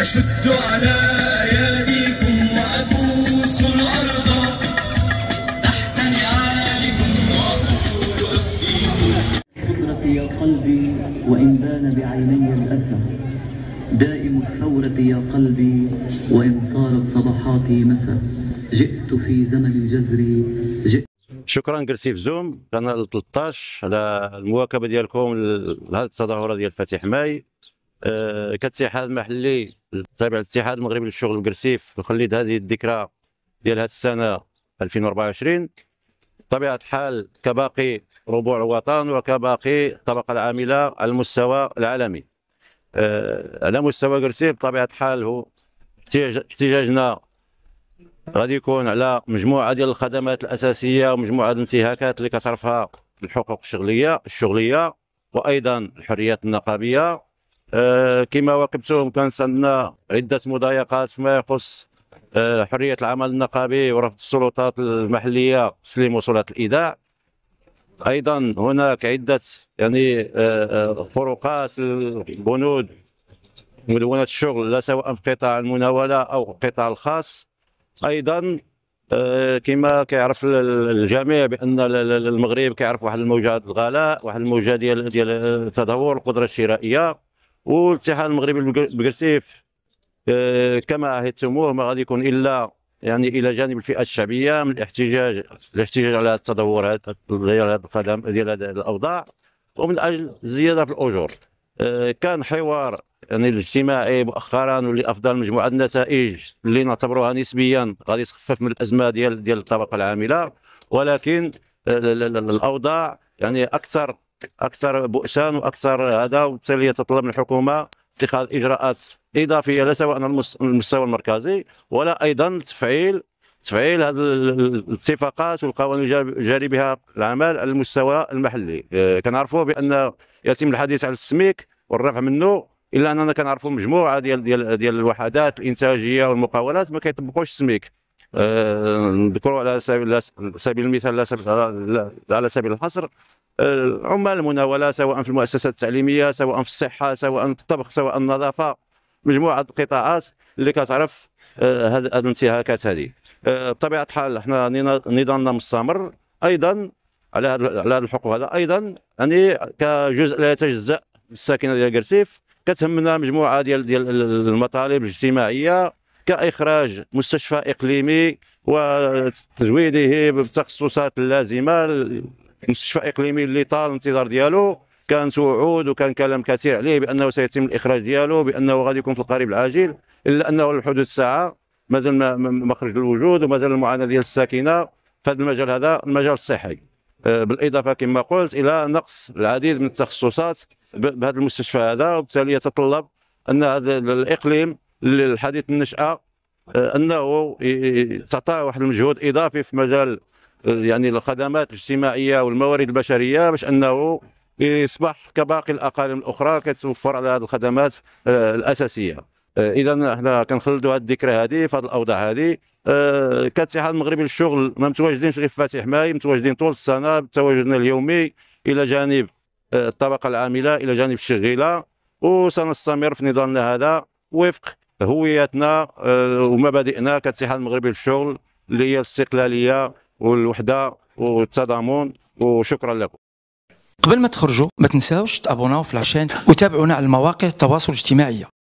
أشد على أياديكم وأبوس الأرض تحت نعالكم وأقول أفديكم قدرتي يا قلبي وإن بان بعيني الأسى دائم الثورة يا قلبي وإن صارت صباحاتي مسا جئت في زمن الجزر جئت شكرا جلسي في زوم كان 13 على المواكبه ديالكم لهذه التظاهره ديال فاتح ماي آه، كاتحاد محلي تابع للاتحاد المغربي للشغل الكرسيف وخليت هذه الذكرى ديال هذه السنه 2024 بطبيعه الحال كباقي ربوع الوطن وكباقي الطبقه العامله على المستوى العالمي آه، على مستوى كرسيف بطبيعه الحال هو احتجاجنا غادي يكون على مجموعه ديال الخدمات الاساسيه ومجموعه الانتهاكات اللي كتعرفها الحقوق الشغليه الشغليه وايضا الحريات النقابيه أه كما كان كنسنى عده مضايقات فيما يخص آه، حريه العمل النقابي ورفض السلطات المحليه تسليم وصولات الايداع ايضا هناك عده يعني فروقات آه، آه، البنود مدونه الشغل لا سواء في قطاع المناوله او القطاع الخاص ايضا كما كيعرف الجميع بان المغرب كيعرف واحد الموجه الغلاء واحد الموجه ديال ديال التدهور القدره الشرائيه والاتحاد المغربي بكرسيف آه، كما عهدتموه ما غادي يكون الا يعني الى جانب الفئه الشعبيه من الاحتجاج الاحتجاج على التدور ديال هذا الخدم ديال هذه الاوضاع ومن اجل الزياده في الاجور آه، كان حوار يعني الاجتماعي مؤخرا واللي افضل مجموعه النتائج اللي نعتبروها نسبيا غادي تخفف من الازمه ديال ديال الطبقه العامله ولكن الاوضاع يعني اكثر اكثر بؤسا واكثر هذا وبالتالي يتطلب من الحكومه اتخاذ اجراءات اضافيه لا سواء على المستوى المركزي ولا ايضا تفعيل تفعيل هذه الاتفاقات والقوانين جاري بها العمل على المستوى المحلي آه، كنعرفوا بان يتم الحديث على السميك والرفع منه الا اننا كنعرفوا مجموعه ديال ديال ديال الوحدات الانتاجيه والمقاولات ما كيطبقوش السميك آه، نذكروا على سبيل المثال على سبيل الحصر عمال المناوله سواء في المؤسسات التعليميه سواء في الصحه سواء في الطبخ سواء النظافه مجموعه القطاعات اللي كتعرف آه، هذه الانتهاكات هذه بطبيعه الحال احنا نضالنا مستمر ايضا على على الحقوق هذا ايضا يعني كجزء لا يتجزا الساكنه ديال كرسيف كتهمنا مجموعه ديال ديال المطالب الاجتماعيه كاخراج مستشفى اقليمي وتزويده بالتخصصات اللازمه مستشفى اقليمي اللي طال الانتظار ديالو كان وعود وكان كلام كثير عليه بانه سيتم الاخراج ديالو بانه غادي يكون في القريب العاجل الا انه لحدود الساعه مازال ما مخرج الوجود ومازال المعاناه ديال الساكنه في هذا المجال هذا المجال الصحي آه، بالاضافه كما قلت الى نقص العديد من التخصصات بهذا المستشفى هذا وبالتالي يتطلب ان هذا الاقليم الحديث النشاه آه، انه تعطى واحد المجهود اضافي في مجال آه، يعني الخدمات الاجتماعيه والموارد البشريه باش انه يصبح كباقي الاقاليم الاخرى كتوفر على هذه الخدمات آه، الاساسيه اذا حنا كنخلدوا هذه الذكرى هذه في هذه الاوضاع هذه كاتحاد المغربي للشغل ما متواجدينش غير في فاتح ماي متواجدين طول السنه بتواجدنا اليومي الى جانب الطبقه العامله الى جانب الشغيله وسنستمر في نضالنا هذا وفق هويتنا آه، ومبادئنا كالاتحاد المغربي للشغل اللي هي الاستقلاليه والوحده والتضامن وشكرا لكم قبل ما تخرجوا ما تنساوش تابوناو في العشان وتابعونا على المواقع التواصل الاجتماعي